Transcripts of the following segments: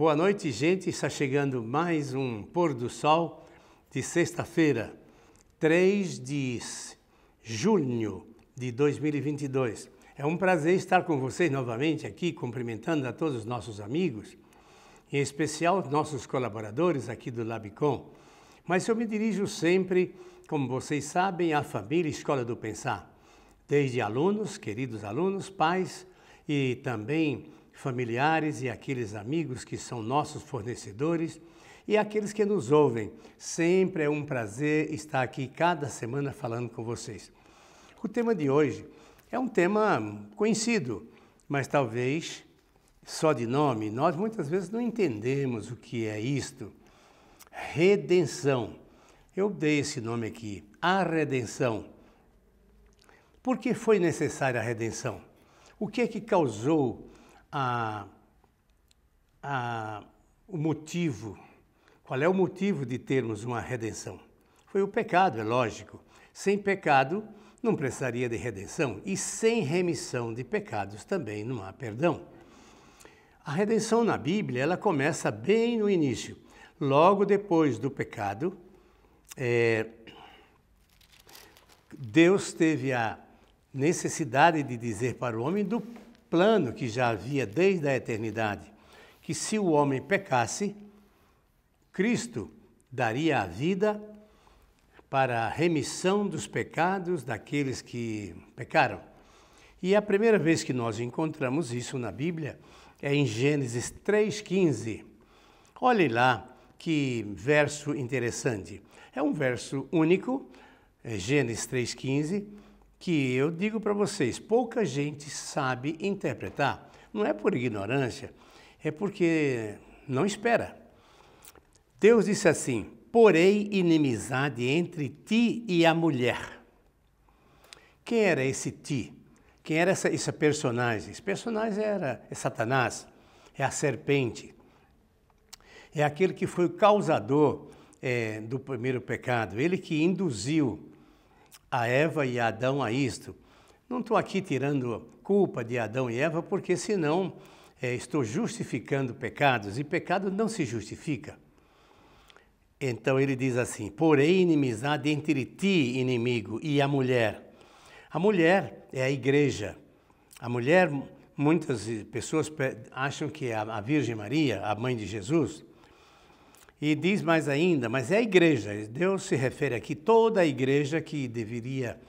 Boa noite, gente. Está chegando mais um pôr do sol de sexta-feira, 3 de junho de 2022. É um prazer estar com vocês novamente aqui, cumprimentando a todos os nossos amigos, em especial nossos colaboradores aqui do Labicom. Mas eu me dirijo sempre, como vocês sabem, à família Escola do Pensar, desde alunos, queridos alunos, pais e também familiares e aqueles amigos que são nossos fornecedores e aqueles que nos ouvem. Sempre é um prazer estar aqui cada semana falando com vocês. O tema de hoje é um tema conhecido, mas talvez só de nome, nós muitas vezes não entendemos o que é isto. Redenção. Eu dei esse nome aqui, a redenção. Por que foi necessária a redenção? O que é que causou a, a, o motivo, qual é o motivo de termos uma redenção? Foi o pecado, é lógico. Sem pecado não precisaria de redenção e sem remissão de pecados também não há perdão. A redenção na Bíblia ela começa bem no início, logo depois do pecado. É, Deus teve a necessidade de dizer para o homem do plano que já havia desde a eternidade, que se o homem pecasse, Cristo daria a vida para a remissão dos pecados daqueles que pecaram. E a primeira vez que nós encontramos isso na Bíblia é em Gênesis 3,15. Olhe lá que verso interessante. É um verso único, é Gênesis 3,15 que eu digo para vocês, pouca gente sabe interpretar. Não é por ignorância, é porque não espera. Deus disse assim: Porei inimizade entre ti e a mulher. Quem era esse ti? Quem era essa, esse personagem? Esse personagem era é Satanás, é a serpente, é aquele que foi o causador é, do primeiro pecado, ele que induziu a Eva e Adão a isto. Não estou aqui tirando culpa de Adão e Eva, porque senão é, estou justificando pecados e pecado não se justifica. Então ele diz assim: Porém, inimizade entre ti, inimigo, e a mulher. A mulher é a igreja. A mulher, muitas pessoas acham que é a Virgem Maria, a mãe de Jesus, e diz mais ainda, mas é a igreja. Deus se refere aqui toda a igreja que deveria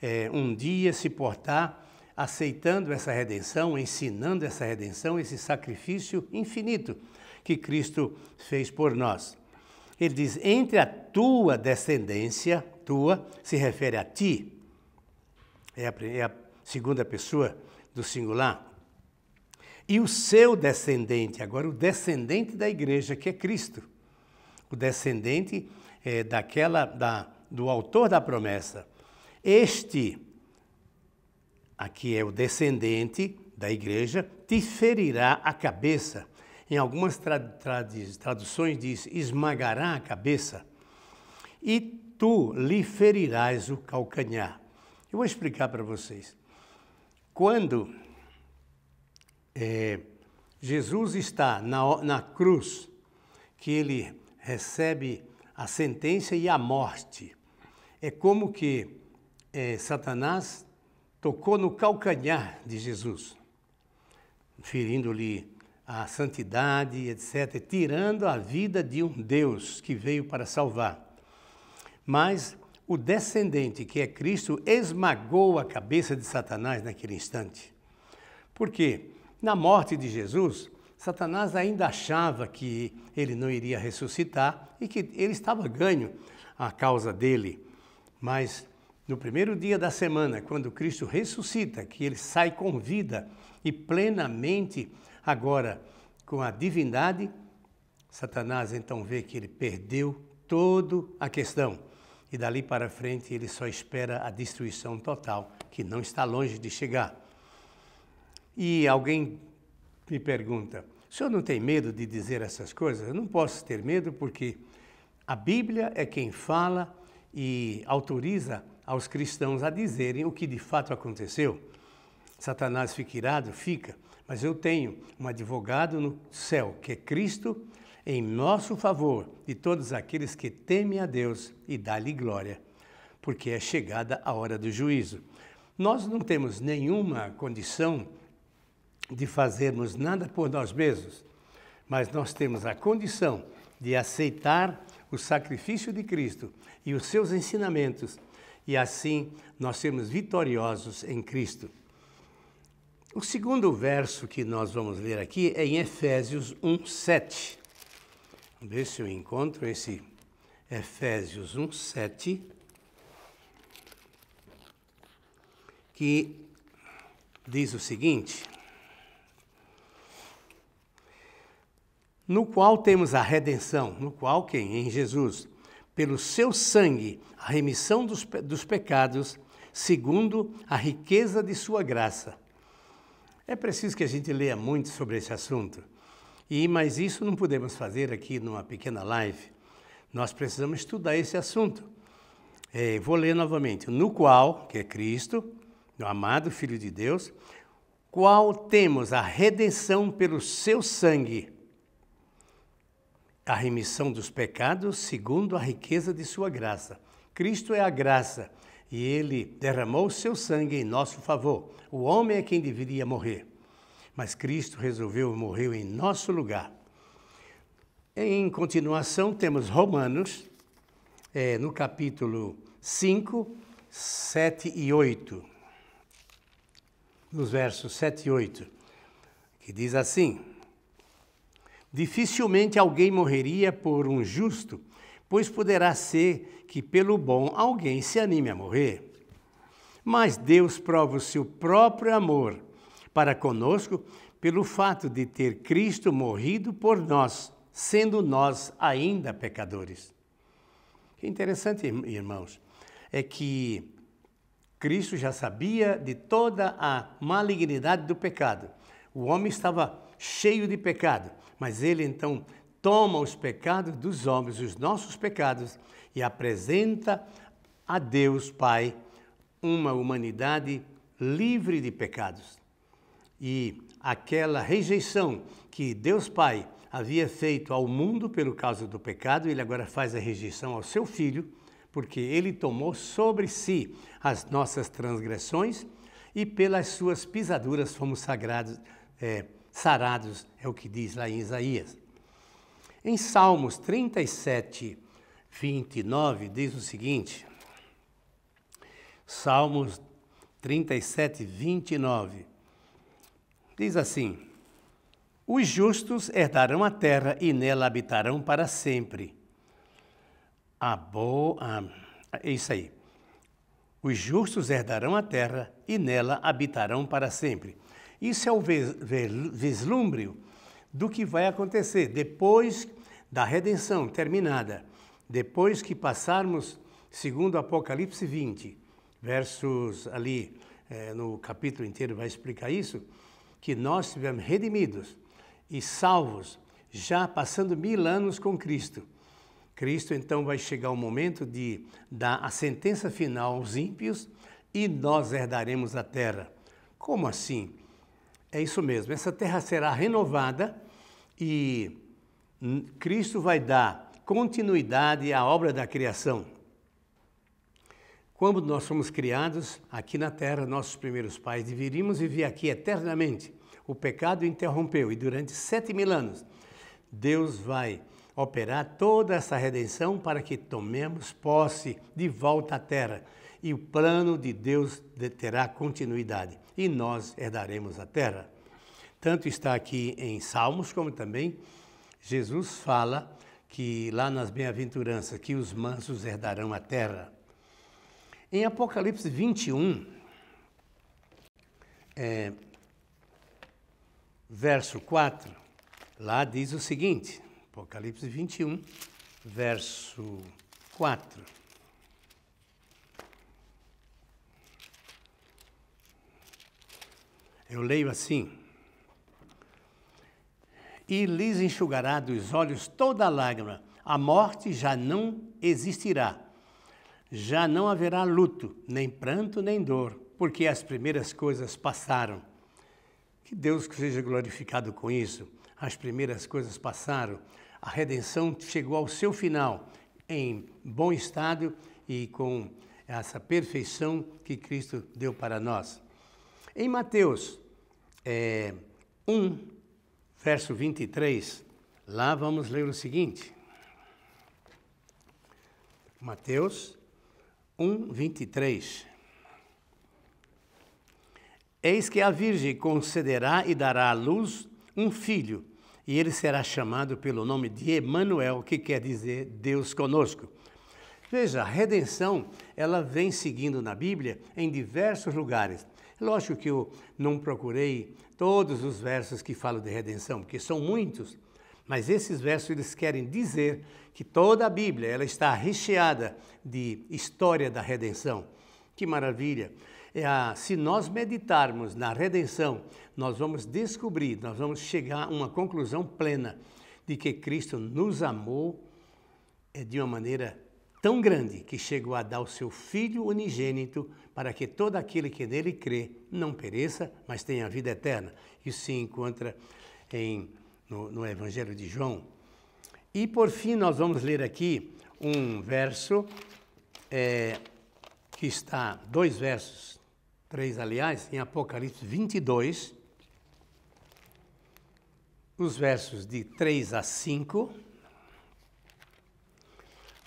é, um dia se portar aceitando essa redenção, ensinando essa redenção, esse sacrifício infinito que Cristo fez por nós. Ele diz: entre a tua descendência, tua, se refere a ti, é a, é a segunda pessoa do singular, e o seu descendente, agora o descendente da igreja, que é Cristo o descendente é, daquela da, do autor da promessa. Este, aqui é o descendente da igreja, te ferirá a cabeça. Em algumas traduções diz esmagará a cabeça e tu lhe ferirás o calcanhar. Eu vou explicar para vocês. Quando é, Jesus está na, na cruz, que ele recebe a sentença e a morte. É como que é, Satanás tocou no calcanhar de Jesus, ferindo-lhe a santidade, etc., tirando a vida de um Deus que veio para salvar. Mas o descendente, que é Cristo, esmagou a cabeça de Satanás naquele instante. Por quê? Na morte de Jesus, Satanás ainda achava que ele não iria ressuscitar e que ele estava ganho a causa dele. Mas no primeiro dia da semana, quando Cristo ressuscita, que ele sai com vida e plenamente agora com a divindade, Satanás então vê que ele perdeu todo a questão. E dali para frente ele só espera a destruição total, que não está longe de chegar. E alguém me pergunta: o senhor não tem medo de dizer essas coisas? Eu não posso ter medo porque a Bíblia é quem fala e autoriza aos cristãos a dizerem o que de fato aconteceu. Satanás fica irado? Fica. Mas eu tenho um advogado no céu, que é Cristo, em nosso favor, e todos aqueles que temem a Deus e dá-lhe glória, porque é chegada a hora do juízo. Nós não temos nenhuma condição de fazermos nada por nós mesmos, mas nós temos a condição de aceitar o sacrifício de Cristo e os seus ensinamentos, e assim nós sermos vitoriosos em Cristo. O segundo verso que nós vamos ler aqui é em Efésios 1, 7. Vamos ver se eu encontro esse Efésios 1, 7, que diz o seguinte: no qual temos a redenção, no qual quem? Em Jesus, pelo seu sangue, a remissão dos, dos pecados, segundo a riqueza de sua graça. É preciso que a gente leia muito sobre esse assunto. E mas isso não podemos fazer aqui numa pequena live. Nós precisamos estudar esse assunto. É, vou ler novamente. No qual, que é Cristo, o amado Filho de Deus, qual temos a redenção pelo seu sangue, a remissão dos pecados segundo a riqueza de sua graça. Cristo é a graça e ele derramou seu sangue em nosso favor. O homem é quem deveria morrer, mas Cristo resolveu morrer em nosso lugar. Em continuação, temos Romanos, é, no capítulo 5, 7 e 8, nos versos 7 e 8, que diz assim: Dificilmente alguém morreria por um justo, pois poderá ser que pelo bom alguém se anime a morrer. Mas Deus prova o seu próprio amor para conosco pelo fato de ter Cristo morrido por nós, sendo nós ainda pecadores. Que interessante, irmãos, é que Cristo já sabia de toda a malignidade do pecado o homem estava cheio de pecado, mas ele então toma os pecados dos homens, os nossos pecados, e apresenta a Deus Pai uma humanidade livre de pecados. E aquela rejeição que Deus Pai havia feito ao mundo pelo causa do pecado, ele agora faz a rejeição ao seu filho, porque ele tomou sobre si as nossas transgressões e pelas suas pisaduras fomos sagrados, é, sarados, é o que diz lá em Isaías. Em Salmos 37, 29, diz o seguinte: Salmos 37, 29. Diz assim: Os justos herdarão a terra e nela habitarão para sempre. A boa. Ah, é isso aí. Os justos herdarão a terra e nela habitarão para sempre. Isso é o vislumbre do que vai acontecer depois da redenção terminada, depois que passarmos, segundo Apocalipse 20, versos ali, é, no capítulo inteiro vai explicar isso, que nós estivemos redimidos e salvos, já passando mil anos com Cristo. Cristo então vai chegar o momento de dar a sentença final aos ímpios e nós herdaremos a terra. Como assim? É isso mesmo, essa terra será renovada e Cristo vai dar continuidade à obra da criação. Quando nós fomos criados aqui na terra, nossos primeiros pais deveríamos viver aqui eternamente. O pecado interrompeu e durante sete mil anos Deus vai operar toda essa redenção para que tomemos posse de volta à terra. E o plano de Deus terá continuidade e nós herdaremos a terra. Tanto está aqui em Salmos, como também Jesus fala que lá nas bem-aventuranças, que os mansos herdarão a terra. Em Apocalipse 21, é, verso 4, lá diz o seguinte: Apocalipse 21, verso 4. Eu leio assim: E lhes enxugará dos olhos toda lágrima, a morte já não existirá, já não haverá luto, nem pranto, nem dor, porque as primeiras coisas passaram. Que Deus seja glorificado com isso. As primeiras coisas passaram a redenção chegou ao seu final em bom estado e com essa perfeição que Cristo deu para nós. Em Mateus é, 1, verso 23, lá vamos ler o seguinte. Mateus 1, 23. Eis que a Virgem concederá e dará à luz um filho, e ele será chamado pelo nome de Emanuel, que quer dizer Deus conosco. Veja, a redenção, ela vem seguindo na Bíblia em diversos lugares. Lógico que eu não procurei todos os versos que falam de redenção, porque são muitos, mas esses versos eles querem dizer que toda a Bíblia ela está recheada de história da redenção. Que maravilha! É, ah, se nós meditarmos na redenção, nós vamos descobrir, nós vamos chegar a uma conclusão plena de que Cristo nos amou é, de uma maneira tão grande que chegou a dar o seu Filho unigênito para que todo aquele que nele crê não pereça, mas tenha vida eterna. Isso se encontra em, no, no Evangelho de João. E por fim, nós vamos ler aqui um verso é, que está, dois versos 3, aliás, em Apocalipse 22, os versos de 3 a 5.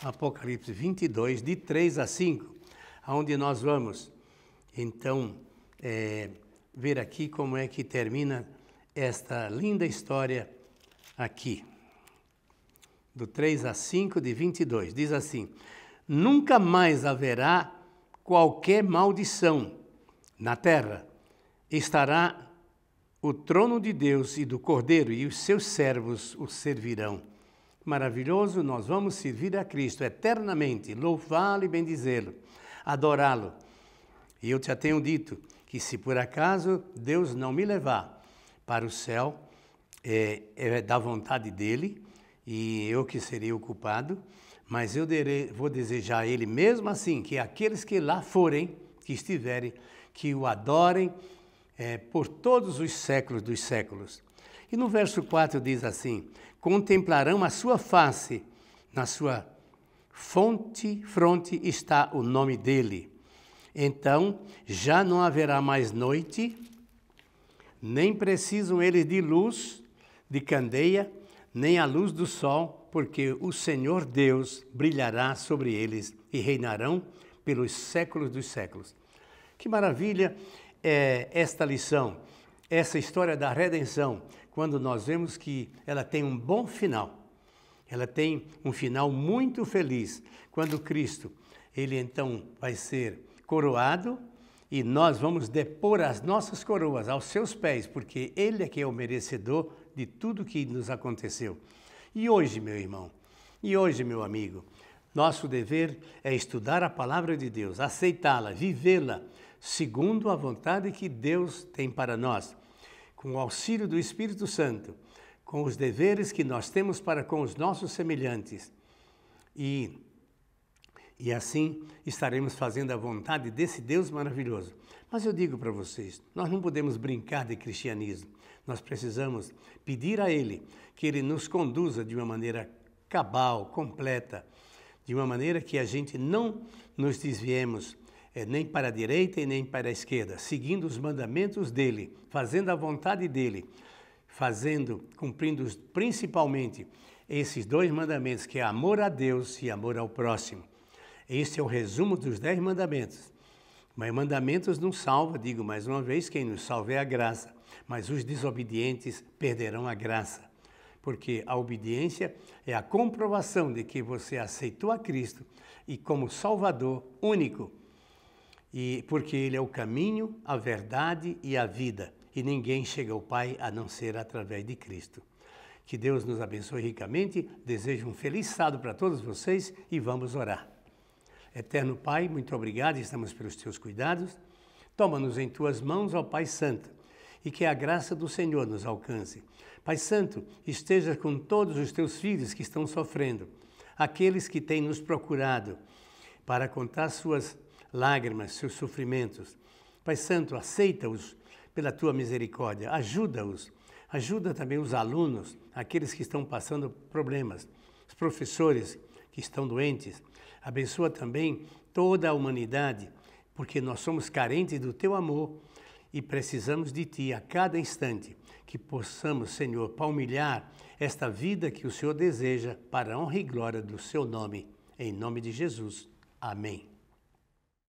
Apocalipse 22, de 3 a 5, aonde nós vamos, então, é, ver aqui como é que termina esta linda história aqui. Do 3 a 5 de 22. Diz assim: Nunca mais haverá qualquer maldição na terra estará o trono de Deus e do Cordeiro, e os seus servos o servirão. Maravilhoso, nós vamos servir a Cristo eternamente, louvá-lo e bendizê-lo, adorá-lo. E eu já tenho dito que se por acaso Deus não me levar para o céu, é, é da vontade dele e eu que seria o culpado, mas eu vou desejar a ele mesmo assim que aqueles que lá forem, que estiverem, que o adorem é, por todos os séculos dos séculos. E no verso 4 diz assim: Contemplarão a sua face, na sua fonte, fronte está o nome dele. Então já não haverá mais noite, nem precisam eles de luz, de candeia, nem a luz do sol, porque o Senhor Deus brilhará sobre eles e reinarão pelos séculos dos séculos. Que maravilha é esta lição, essa história da redenção, quando nós vemos que ela tem um bom final. Ela tem um final muito feliz, quando Cristo, ele então vai ser coroado e nós vamos depor as nossas coroas aos seus pés, porque ele é que é o merecedor de tudo que nos aconteceu. E hoje, meu irmão, e hoje, meu amigo, nosso dever é estudar a palavra de Deus, aceitá-la, vivê-la, segundo a vontade que Deus tem para nós, com o auxílio do Espírito Santo, com os deveres que nós temos para com os nossos semelhantes. E, e assim estaremos fazendo a vontade desse Deus maravilhoso. Mas eu digo para vocês, nós não podemos brincar de cristianismo. Nós precisamos pedir a Ele que Ele nos conduza de uma maneira cabal, completa, de uma maneira que a gente não nos desviemos é, nem para a direita e nem para a esquerda, seguindo os mandamentos dele, fazendo a vontade dele, fazendo, cumprindo principalmente esses dois mandamentos, que é amor a Deus e amor ao próximo. Esse é o resumo dos dez mandamentos. Mas mandamentos não salva, digo mais uma vez, quem nos salva é a graça, mas os desobedientes perderão a graça. Porque a obediência é a comprovação de que você aceitou a Cristo e como Salvador único e porque ele é o caminho, a verdade e a vida, e ninguém chega ao Pai a não ser através de Cristo. Que Deus nos abençoe ricamente, desejo um feliz sábado para todos vocês e vamos orar. Eterno Pai, muito obrigado, estamos pelos teus cuidados. Toma-nos em tuas mãos, ó Pai Santo, e que a graça do Senhor nos alcance. Pai Santo, esteja com todos os teus filhos que estão sofrendo, aqueles que têm nos procurado para contar suas lágrimas, seus sofrimentos. Pai Santo, aceita-os pela tua misericórdia, ajuda-os. Ajuda também os alunos, aqueles que estão passando problemas, os professores que estão doentes. Abençoa também toda a humanidade, porque nós somos carentes do teu amor e precisamos de ti a cada instante, que possamos, Senhor, palmilhar esta vida que o Senhor deseja para a honra e glória do seu nome. Em nome de Jesus. Amém.